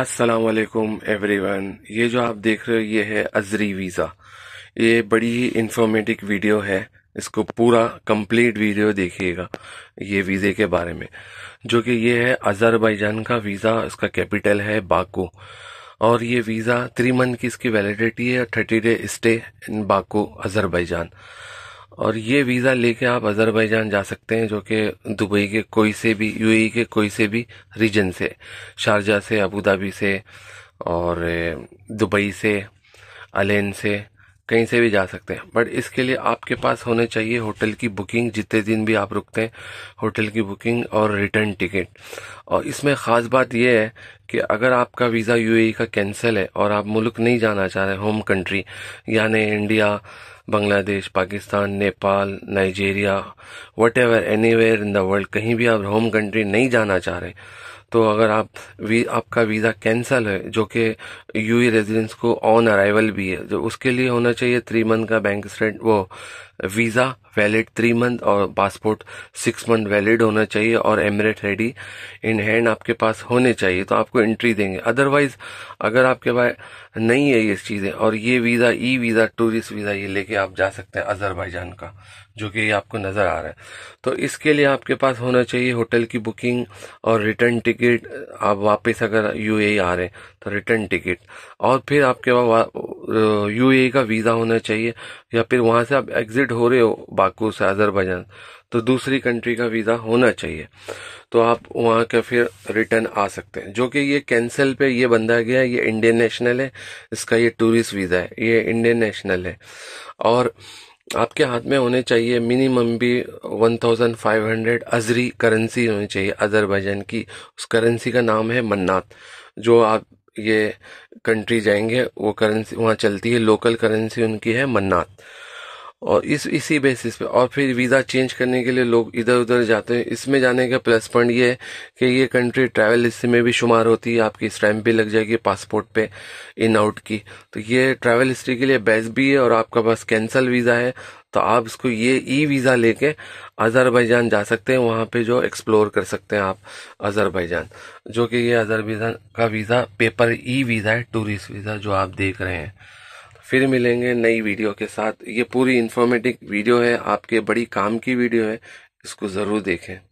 अस्सलाम वालेकुम एवरीवन ये जो आप देख रहे हो ये है अजरी वीज़ा ये बड़ी ही इन्फॉर्मेटिव वीडियो है इसको पूरा कंप्लीट वीडियो देखिएगा ये वीज़े के बारे में जो कि ये है अजरबैजान का वीज़ा इसका कैपिटल है बाकू और ये वीज़ा थ्री मंथ की इसकी वैलिडिटी है thirty day stay in Baku Azerbaijan और ये वीज़ा लेके आप अजरबैजान जा सकते हैं जो कि दुबई के कोई से भी यूएई के कोई से भी रीजन से शारजा से अबू धाबी से और दुबई से अलेन से कहीं से भी जा सकते हैं बट इसके लिए आपके पास होने चाहिए होटल की बुकिंग जितने दिन भी आप रुकते हैं होटल की बुकिंग और रिटर्न टिकट और इसमें ख़ास बात यह है कि अगर आपका वीज़ा यूएई का कैंसिल है और आप मुल्क नहीं जाना चाह रहे होम कंट्री यानी India Bangladesh Pakistan Nepal Nigeria whatever anywhere in the world कहीं भी आप होम कंट्री नहीं जाना चाह रहे तो अगर आप वी, आपका वीज़ा कैंसल है जो कि यू ई रेजिडेंस को ऑन अराइवल भी है जो उसके लिए होना चाहिए थ्री मंथ का बैंक स्टेट वो वीज़ा वैलिड थ्री मंथ और पासपोर्ट सिक्स मंथ वैलिड होना चाहिए और एमरेट रेडी इन हैंड आपके पास होने चाहिए तो आपको एंट्री देंगे अदरवाइज अगर आपके पास नहीं है ये चीज़ें और ये visa e visa tourist visa ये लेके आप जा सकते हैं अजरबैजान का जो कि आपको नज़र आ रहा है तो इसके लिए आपके पास होना चाहिए होटल की बुकिंग और रिटर्न टिकट टिकट आप वापस अगर यू e आ रहे हैं तो रिटर्न टिकट और फिर आपके पास यू e का वीज़ा होना चाहिए या फिर वहाँ से आप एग्ज़िट हो रहे हो बाकू से अजरबैजान तो दूसरी कंट्री का वीज़ा होना चाहिए तो आप वहाँ का फिर रिटर्न आ सकते हैं जो कि ये कैंसिल पे ये बंदा गया ये इंडियन नेशनल है इसका ये टूरिस्ट वीज़ा है ये इंडियन नेशनल है और आपके हाथ में होने चाहिए मिनिमम भी 1500 अजरी करेंसी होनी चाहिए अजरबैजान की उस करेंसी का नाम है मन्नात जो आप ये कंट्री जाएंगे वो करेंसी वहाँ चलती है लोकल करेंसी उनकी है मन्नात और इस इसी बेसिस पे और फिर वीज़ा चेंज करने के लिए लोग इधर उधर जाते हैं इसमें जाने का प्लस पॉइंट ये है कि ये कंट्री ट्रैवल हिस्से में भी शुमार होती है आपकी स्टैम्प भी लग जाएगी पासपोर्ट पे इन आउट की तो ये ट्रैवल हिस्ट्री के लिए बेस्ट भी है और आपका पास कैंसल वीज़ा है तो आप इसको ये ई वीज़ा लेके अजहरबाईजान जा सकते हैं वहां पे जो एक्सप्लोर कर सकते हैं आप अज़रबैजान जो कि ये अज़रबैजान का वीज़ा पेपर ई वीज़ा है टूरिस्ट वीज़ा जो आप देख रहे हैं फिर मिलेंगे नई वीडियो के साथ ये पूरी इन्फॉर्मेटिव वीडियो है आपके बड़ी काम की वीडियो है इसको ज़रूर देखें